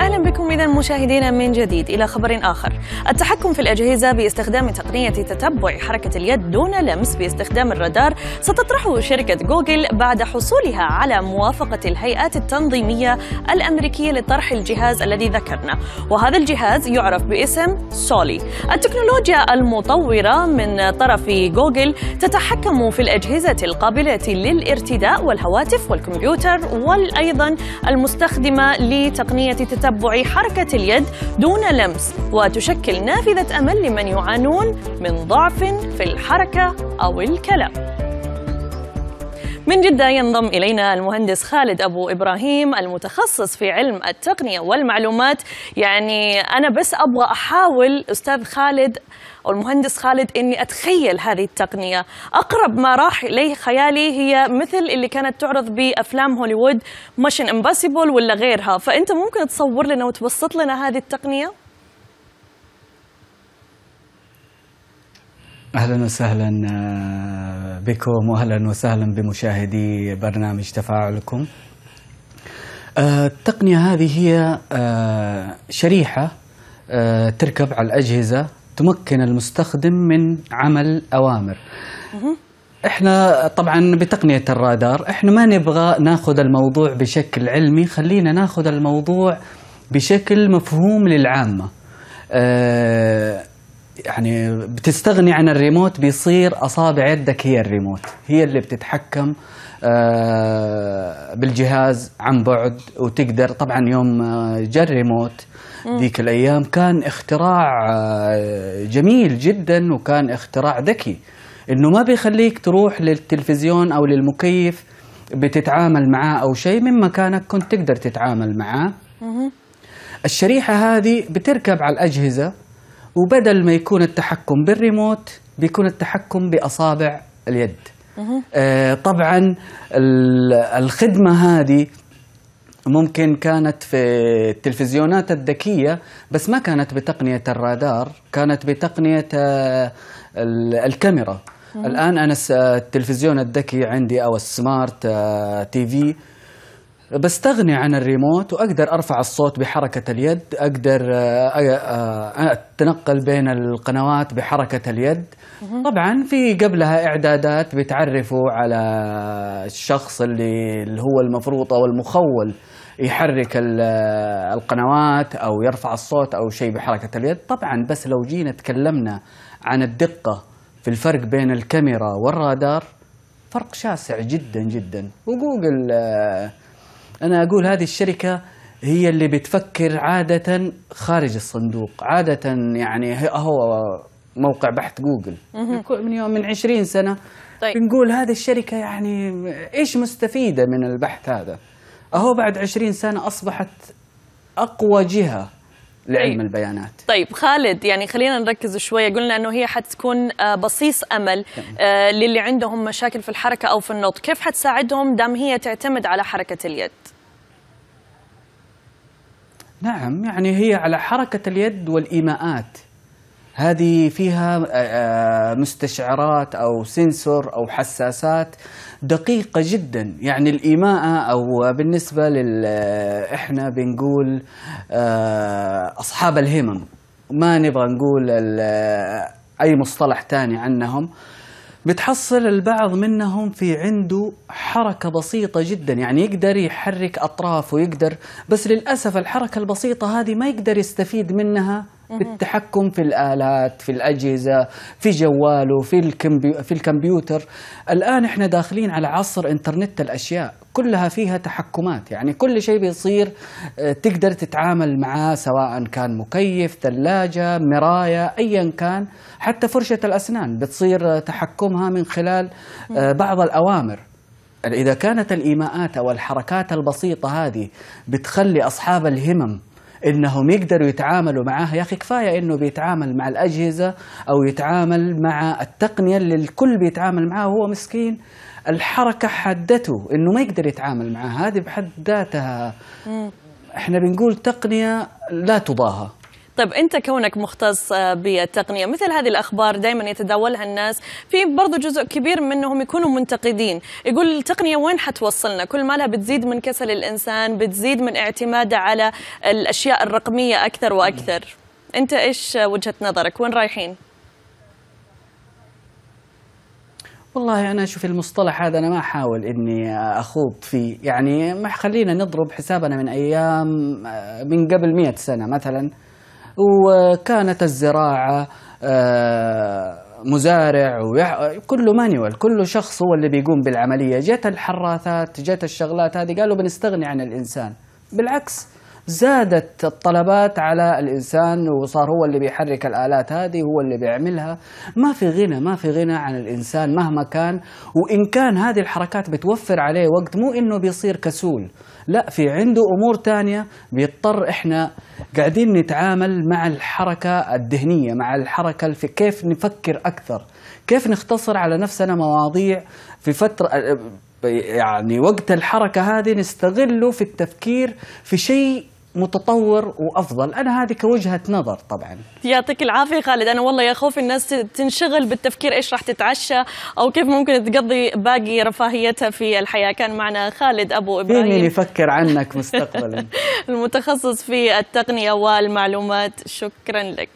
اهلا بكم اذا مشاهدينا من جديد الى خبر اخر. التحكم في الاجهزه باستخدام تقنيه تتبع حركه اليد دون لمس باستخدام الرادار ستطرحه شركه جوجل بعد حصولها على موافقه الهيئات التنظيميه الامريكيه لطرح الجهاز الذي ذكرنا، وهذا الجهاز يعرف باسم سولي. التكنولوجيا المطوره من طرف جوجل تتحكم في الاجهزه القابله للارتداء والهواتف والكمبيوتر وايضا المستخدمه لتقنيه تتبع تتبع حركة اليد دون لمس وتشكل نافذة أمل لمن يعانون من ضعف في الحركة أو الكلام من جدة ينضم إلينا المهندس خالد أبو إبراهيم المتخصص في علم التقنية والمعلومات يعني أنا بس أبغى أحاول أستاذ خالد أو المهندس خالد إني أتخيل هذه التقنية أقرب ما راح إليه خيالي هي مثل اللي كانت تعرض بأفلام هوليوود ماشين امباسيبول ولا غيرها فأنت ممكن تصور لنا وتبسط لنا هذه التقنية؟ اهلا وسهلا آه، بكم واهلا وسهلا بمشاهدي برنامج تفاعلكم. آه، التقنيه هذه هي آه، شريحه آه، تركب على الاجهزه تمكن المستخدم من عمل اوامر. احنا طبعا بتقنيه الرادار احنا ما نبغى ناخذ الموضوع بشكل علمي خلينا ناخذ الموضوع بشكل مفهوم للعامه. يعني بتستغني عن الريموت بيصير اصابع يدك هي الريموت هي اللي بتتحكم آه، بالجهاز عن بعد وتقدر طبعا يوم آه، جاء الريموت ذيك الايام كان اختراع آه، جميل جدا وكان اختراع ذكي انه ما بيخليك تروح للتلفزيون او للمكيف بتتعامل معاه او شيء من مكانك كنت تقدر تتعامل معاه الشريحه هذه بتركب على الاجهزه وبدل ما يكون التحكم بالريموت بيكون التحكم باصابع اليد آه طبعا الخدمه هذه ممكن كانت في التلفزيونات الذكية بس ما كانت بتقنية الرادار كانت بتقنية آه، الكاميرا الآن أنا التلفزيون الذكي عندي أو السمارت آه، تي في بستغني عن الريموت واقدر ارفع الصوت بحركه اليد اقدر آه، آه، اتنقل بين القنوات بحركه اليد طبعا في قبلها اعدادات بتعرفوا على الشخص اللي, هو المفروض او المخول يحرك القنوات او يرفع الصوت او شيء بحركه اليد طبعا بس لو جينا تكلمنا عن الدقه في الفرق بين الكاميرا والرادار فرق شاسع جدا جدا وجوجل آه، أنا أقول هذه الشركة هي اللي بتفكر عادة خارج الصندوق عادة يعني هو موقع بحث جوجل من يوم من 20 سنة طيب. بنقول هذه الشركة يعني إيش مستفيدة من البحث هذا أهو بعد 20 سنة أصبحت أقوى جهة إيه. لعلم البيانات طيب خالد يعني خلينا نركز شوية قلنا أنه هي حتكون آه، بصيص أمل آه، للي عندهم مشاكل في الحركة أو في النطق كيف حتساعدهم دام هي تعتمد على حركة اليد نعم يعني هي على حركة اليد والإيماءات هذه فيها آه، آه، مستشعرات أو سنسور أو حساسات دقيقة جدا يعني الإيماءة أو بالنسبة لل آه، إحنا بنقول أصحاب الهمم ما نبغى نقول أي مصطلح تاني عنهم بتحصل البعض منهم في عنده حركة بسيطة جدا يعني يقدر يحرك أطرافه ويقدر بس للأسف الحركة البسيطة هذه ما يقدر يستفيد منها بالتحكم في الآلات في الأجهزة في جواله في, الكمبيو في الكمبيوتر الآن إحنا داخلين على عصر إنترنت الأشياء كلها فيها تحكمات يعني كل شيء بيصير آه، تقدر تتعامل معاه سواء كان مكيف ثلاجة مراية أيا كان حتى فرشة الأسنان بتصير آه، تحكمها من خلال آه، بعض الأوامر إذا كانت الإيماءات أو الحركات البسيطة هذه بتخلي أصحاب الهمم انهم يقدروا يتعاملوا معها يا اخي كفايه انه بيتعامل مع الاجهزه او يتعامل مع التقنيه اللي الكل بيتعامل معها وهو مسكين الحركه حدته انه ما يقدر يتعامل معها هذه بحد ذاتها احنا بنقول تقنيه لا تضاهى طيب انت كونك مختص آه، بالتقنيه مثل هذه الاخبار دائما يتداولها الناس في برضو جزء كبير منهم يكونوا منتقدين يقول التقنيه وين حتوصلنا كل ما لها بتزيد من كسل الانسان بتزيد من اعتماده على الاشياء الرقميه اكثر واكثر انت ايش وجهه نظرك وين رايحين والله أنا أشوف المصطلح هذا أنا ما أحاول إني أخوض فيه يعني ما خلينا نضرب حسابنا من أيام آه، من قبل مئة سنة مثلا وكانت الزراعة آه، مزارع وكله كله مانيوال كله شخص هو اللي بيقوم بالعملية جت الحراثات جت الشغلات هذه قالوا بنستغني عن الإنسان بالعكس زادت الطلبات على الإنسان وصار هو اللي بيحرك الآلات هذه هو اللي بيعملها ما في غنى ما في غنى عن الإنسان مهما كان وإن كان هذه الحركات بتوفر عليه وقت مو إنه بيصير كسول لا في عنده أمور تانية بيضطر إحنا قاعدين نتعامل مع الحركة الذهنية مع الحركة في كيف نفكر أكثر كيف نختصر على نفسنا مواضيع في فترة يعني وقت الحركة هذه نستغله في التفكير في شيء متطور وافضل انا هذه كوجهه نظر طبعا يعطيك العافيه خالد انا والله يا خوف الناس تنشغل بالتفكير ايش راح تتعشى او كيف ممكن تقضي باقي رفاهيتها في الحياه كان معنا خالد ابو ابراهيم مين يفكر عنك مستقبلا المتخصص في التقنيه والمعلومات شكرا لك